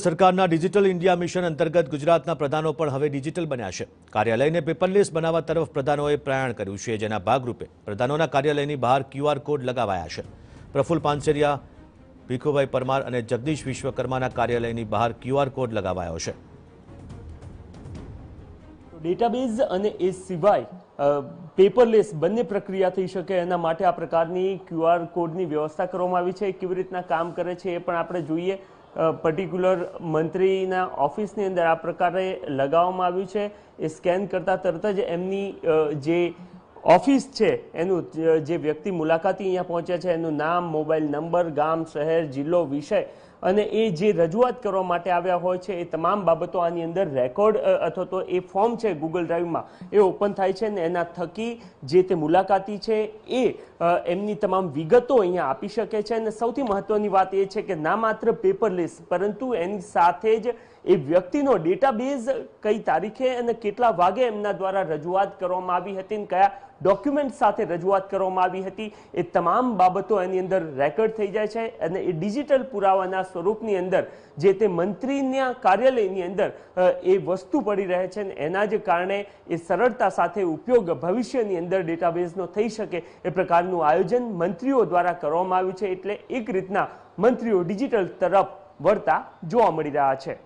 સરકારના digital India mission અંતર્ગત ગુજરાતના પ્રધાનો પણ હવે ડિજિટલ બન્યા છે કાર્યાલયને પેપરલેસ બનાવવા તરફ પ્રધાનોએ પ્રયાણ કર્યું છે જેના ભાગરૂપે પ્રધાનોના કાર્યાલયની બહાર ક્યુઆર કોડ લગાવાયા છે પ્રફુલ્લ પાનસેરિયા ભીખુભાઈ પરમાર અને જગદીશ વિશ્વકર્માના કાર્યાલયની બહાર ક્યુઆર કોડ લગાવાયો છે ડેટાબેઝ અને એ સિવાય પેપરલેસ બંને પ્રક્રિયા થઈ શકે એના માટે આ પ્રકારની ક્યુઆર કોડની વ્યવસ્થા કરવામાં આવી છે કેવી રીતના કામ કરે છે એ પણ આપણે જોઈએ પર્ટિક્યુલર મંત્રીના ઓફિસની અંદર આ પ્રકારે લગાવવામાં આવ્યું છે એ સ્કેન કરતાં તરત જ એમની જે ઓફિસ છે એનું જે વ્યક્તિ મુલાકાતી અહીંયા પહોંચ્યા છે એનું નામ મોબાઈલ નંબર ગામ શહેર જિલ્લો વિષય અને એ જે રજૂઆત કરવા માટે આવ્યા હોય છે એ તમામ બાબતો આની અંદર રેકોર્ડ અથવા તો એ ફોર્મ છે ગૂગલ ડ્રાઈવમાં એ ઓપન થાય છે ને એના થકી જે તે મુલાકાતી છે એ એમની તમામ વિગતો અહીંયા આપી શકે છે અને સૌથી મહત્વની વાત એ છે કે ના માત્ર પેપરલેસ પરંતુ એની સાથે જ એ વ્યક્તિનો ડેટાબેઝ કઈ તારીખે અને કેટલા વાગે એમના દ્વારા રજૂઆત કરવામાં આવી હતી અને કયા ડોક્યુમેન્ટ સાથે રજૂઆત કરવામાં આવી હતી એ તમામ બાબતો એની અંદર રેકર્ડ થઈ જાય છે અને એ ડિજિટલ પુરાવાના સ્વરૂપની અંદર જે તે મંત્રીના કાર્યાલયની અંદર એ વસ્તુ પડી રહે છે અને એના જ કારણે એ સરળતા સાથે ઉપયોગ ભવિષ્યની અંદર ડેટાબેઝનો થઈ શકે એ પ્રકારનું આયોજન મંત્રીઓ દ્વારા કરવામાં આવ્યું છે એટલે એક રીતના મંત્રીઓ ડિજિટલ તરફ વળતા જોવા મળી રહ્યા છે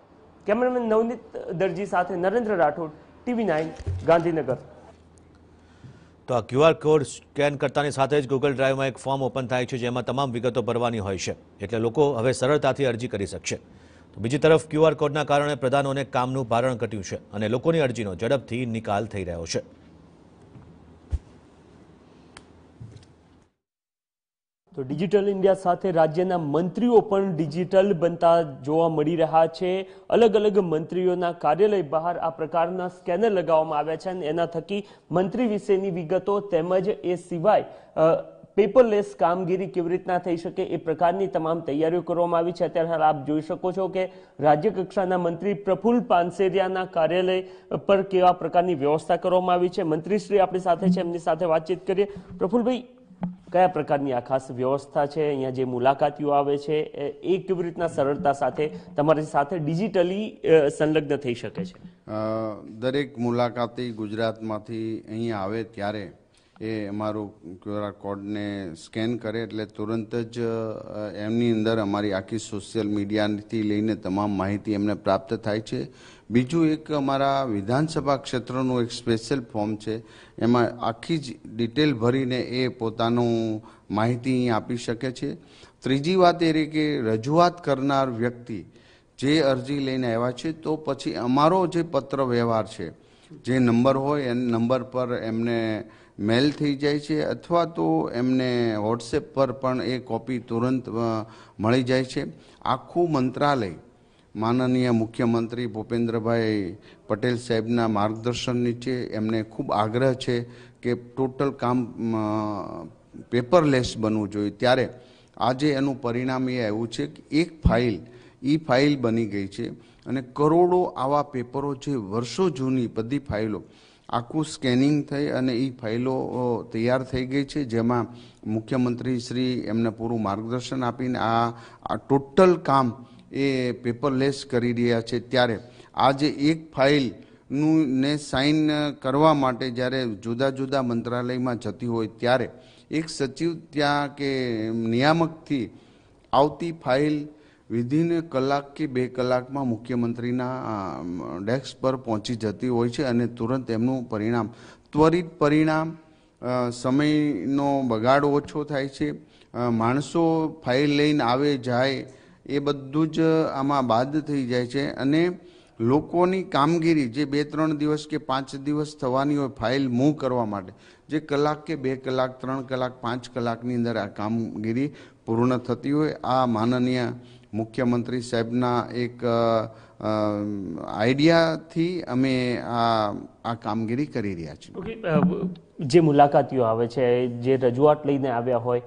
કેમેરામેન નવનીત દરજી સાથે નરેન્દ્ર રાઠોડ ટીવી નાઇન ગાંધીનગર તો આ ક્યુઆર કોડ સ્કેન કરતાની સાથે જ ગૂગલ ડ્રાઈવમાં એક ફોર્મ ઓપન થાય છે જેમાં તમામ વિગતો ભરવાની હોય છે એટલે લોકો હવે સરળતાથી અરજી કરી શકશે તો બીજી તરફ ક્યુઆર કોડના કારણે પ્રધાનોને કામનું ભારણ ઘટ્યું છે અને લોકોની અરજીનો ઝડપથી નિકાલ થઈ રહ્યો છે તો ડિજિટલ ઇન્ડિયા સાથે રાજ્યના મંત્રીઓ પણ ડિજિટલ બનતા જોવા મળી રહ્યા છે અલગ અલગ મંત્રીઓના કાર્યાલય બહાર આ પ્રકારના સ્કેનર લગાવવામાં આવ્યા છે અને એના થકી મંત્રી વિશેની વિગતો તેમજ એ સિવાય પેપરલેસ કામગીરી કેવી રીતના થઈ શકે એ પ્રકારની તમામ તૈયારીઓ કરવામાં આવી છે અત્યારે હાલ આપ જોઈ શકો છો કે રાજ્ય કક્ષાના મંત્રી પ્રફુલ પાનસેરિયાના કાર્યાલય પર કેવા પ્રકારની વ્યવસ્થા કરવામાં આવી છે મંત્રીશ્રી આપણી સાથે છે એમની સાથે વાતચીત કરીએ પ્રફુલભાઈ કયા પ્રકારની આ ખાસ વ્યવસ્થા છે અહીંયા જે મુલાકાતીઓ આવે છે એ કેવી રીતના સરળતા સાથે તમારી સાથે ડિજિટલી સંલગ્ન થઈ શકે છે દરેક મુલાકાતી ગુજરાતમાંથી અહીં આવે ત્યારે એ અમારો ક્યુઆર કોડને સ્કેન કરે એટલે તુરંત જ એમની અંદર અમારી આખી સોશિયલ મીડિયાથી લઈને તમામ માહિતી એમને પ્રાપ્ત થાય છે બીજું એક અમારા વિધાનસભા ક્ષેત્રનું એક સ્પેશિયલ ફોર્મ છે એમાં આખી જ ડિટેલ ભરીને એ પોતાનું માહિતી આપી શકે છે ત્રીજી વાત એ કે રજૂઆત કરનાર વ્યક્તિ જે અરજી લઈને આવ્યા છે તો પછી અમારો જે પત્ર વ્યવહાર છે જે નંબર હોય એ નંબર પર એમને મેલ થઈ જાય છે અથવા તો એમને વોટ્સએપ પર પણ એ કોપી તુરંત મળી જાય છે આખું મંત્રાલય માનનીય મુખ્યમંત્રી ભૂપેન્દ્રભાઈ પટેલ સાહેબના માર્ગદર્શન નીચે એમને ખૂબ આગ્રહ છે કે ટોટલ કામ પેપરલેસ બનવું જોઈએ ત્યારે આજે એનું પરિણામ એ આવ્યું છે કે એક ફાઇલ ઈ ફાઇલ બની ગઈ છે અને કરોડો આવા પેપરો જે વર્ષો જૂની બધી ફાઇલો આખું સ્કેનિંગ થઈ અને એ ફાઇલો તૈયાર થઈ ગઈ છે જેમાં મુખ્યમંત્રી શ્રી એમને પૂરું માર્ગદર્શન આપીને આ આ ટોટલ કામ એ પેપરલેસ કરી રહ્યા છે ત્યારે આ જે એક ફાઇલ નું ને સાઇન કરવા માટે જ્યારે જુદા જુદા મંત્રાલયમાં જતી હોય ત્યારે એક સચિવ ત્યાં કે નિયામકથી આવતી ફાઇલ વિધિન કલાક કે બે કલાકમાં મુખ્યમંત્રીના ડેસ્ક પર પહોંચી જતી હોય છે અને તુરંત એમનું પરિણામ ત્વરિત પરિણામ સમયનો બગાડ ઓછો થાય છે માણસો ફાઇલ લઈને આવે જાય એ બધું જ આમાં બાદ થઈ જાય છે અને લોકોની કામગીરી જે બે ત્રણ દિવસ કે પાંચ દિવસ થવાની હોય ફાઇલ મૂવ કરવા માટે જે કલાક કે બે કલાક ત્રણ કલાક પાંચ કલાકની અંદર આ કામગીરી પૂર્ણ થતી હોય આ માનનીય મુખ્યમંત્રી સાહેબના એક આઈડિયાથી અમે આ આ કામગીરી કરી રહ્યા છીએ જે મુલાકાતીઓ આવે છે જે રજૂઆત લઈને આવ્યા હોય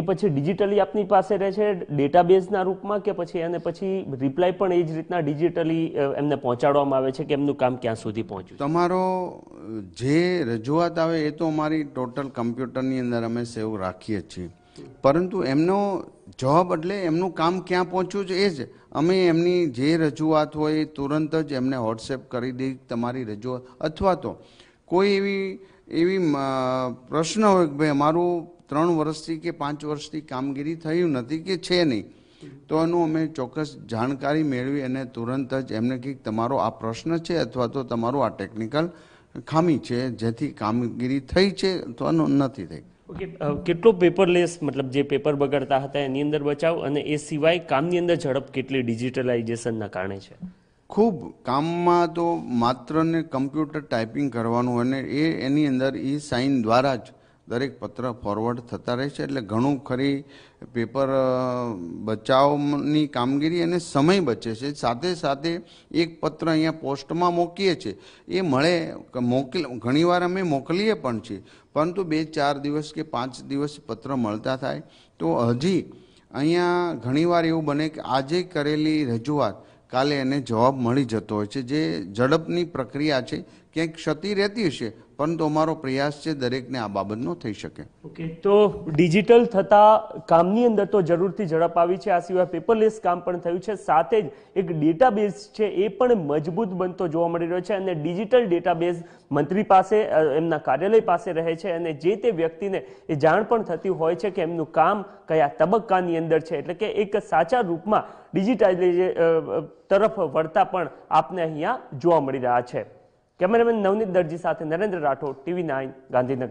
એ પછી ડિજિટલી આપની પાસે રહે છે ડેટાબેઝના રૂપમાં કે પછી એને પછી રિપ્લાય પણ એ જ રીતના ડિજિટલી એમને પહોંચાડવામાં આવે છે કે એમનું કામ ક્યાં સુધી પહોંચ્યું તમારો જે રજૂઆત આવે એ તો અમારી ટોટલ કમ્પ્યુટરની અંદર અમે સેવ રાખીએ છીએ પરંતુ એમનો જવાબ એટલે એમનું કામ ક્યાં પહોંચ્યું છે એ જ અમે એમની જે રજૂઆત હોય તુરંત જ એમને વોટ્સએપ કરી દઈ તમારી રજૂઆત અથવા તો કોઈ એવી એવી પ્રશ્ન હોય કે ભાઈ અમારું ત્રણ વર્ષથી કે પાંચ વર્ષથી કામગીરી થયું નથી કે છે નહીં તો એનું અમે ચોક્કસ જાણકારી મેળવી અને તુરંત જ એમને કંઈક તમારો આ પ્રશ્ન છે અથવા તો તમારું આ ટેકનિકલ ખામી છે જેથી કામગીરી થઈ છે અથવા નથી થઈ કેટલો પેપરલેસ મતલબ જે પેપર બગડતા હતા એની અંદર બચાવ અને એ સિવાય કામની અંદર ઝડપ કેટલી ડિજિટલાઇઝેશનના કારણે છે ખૂબ કામમાં તો માત્ર ને કમ્પ્યુટર ટાઈપિંગ કરવાનું અને એ એની અંદર ઈ સાઇન દ્વારા જ દરેક પત્ર ફોરવર્ડ થતા રહે છે એટલે ઘણું ખરી પેપર બચાવની કામગીરી અને સમય બચે છે સાથે સાથે એક પત્ર અહીંયા પોસ્ટમાં મોકીએ છીએ એ મળે મોકલ ઘણીવાર અમે મોકલીએ પણ છીએ પરંતુ બે ચાર દિવસ કે પાંચ દિવસ પત્ર મળતા થાય તો હજી અહીંયા ઘણીવાર એવું બને કે આજે કરેલી રજૂઆત કાલે એને જવાબ મળી જતો હોય છે જે ઝડપની પ્રક્રિયા છે ક્યાંક ક્ષતિ રહેતી હશે પરંતુ અમારો પ્રયાસ છે દરેકને આ બાબતનો થઈ શકે ઓકે તો ડિજિટલ થતા કામની અંદર તો જરૂરથી ઝડપ આવી છે આ સિવાય પેપરલેસ કામ પણ થયું છે સાથે જ એક ડેટાબેઝ છે એ પણ મજબૂત બનતો જોવા મળી રહ્યો છે અને ડિજિટલ ડેટાબેઝ મંત્રી પાસે એમના કાર્યાલય પાસે રહે છે અને જે તે વ્યક્તિને એ જાણ પણ થતી હોય છે કે એમનું કામ કયા તબક્કાની અંદર છે એટલે કે એક સાચા રૂપમાં ડિજિટાઇઝ તરફ વળતા પણ આપને અહીંયા જોવા મળી રહ્યા છે કેમેરામેન નવનીત દરજી સાથે નરેન્દ્ર રાઠોડ ટીવી નાઇન ગાંધીનગર